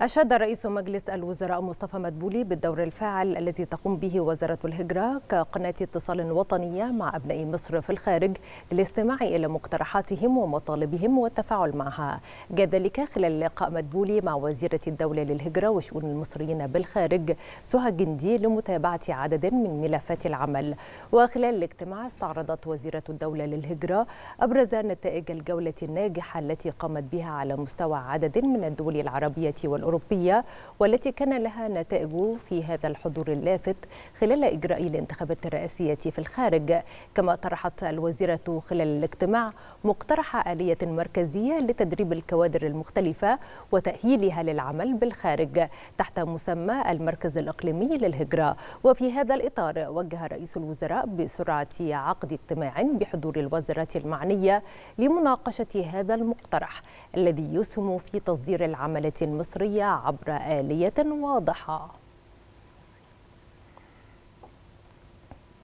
أشاد رئيس مجلس الوزراء مصطفى مدبولي بالدور الفاعل الذي تقوم به وزارة الهجرة كقناة اتصال وطنية مع أبناء مصر في الخارج للاستماع إلى مقترحاتهم ومطالبهم والتفاعل معها جاء ذلك خلال لقاء مدبولي مع وزيرة الدولة للهجرة وشؤون المصريين بالخارج سهى جندي لمتابعة عدد من ملفات العمل وخلال الاجتماع استعرضت وزيرة الدولة للهجرة أبرز نتائج الجولة الناجحة التي قامت بها على مستوى عدد من الدول العربية والأخرى الأوروبية والتي كان لها نتائج في هذا الحضور اللافت خلال إجراء الانتخابات الرئاسية في الخارج كما طرحت الوزيرة خلال الاجتماع مقترح آلية مركزية لتدريب الكوادر المختلفة وتأهيلها للعمل بالخارج تحت مسمى المركز الإقليمي للهجرة وفي هذا الإطار وجه رئيس الوزراء بسرعة عقد اجتماع بحضور الوزارة المعنية لمناقشة هذا المقترح الذي يسهم في تصدير العملة المصرية العربية عبر آلية واضحة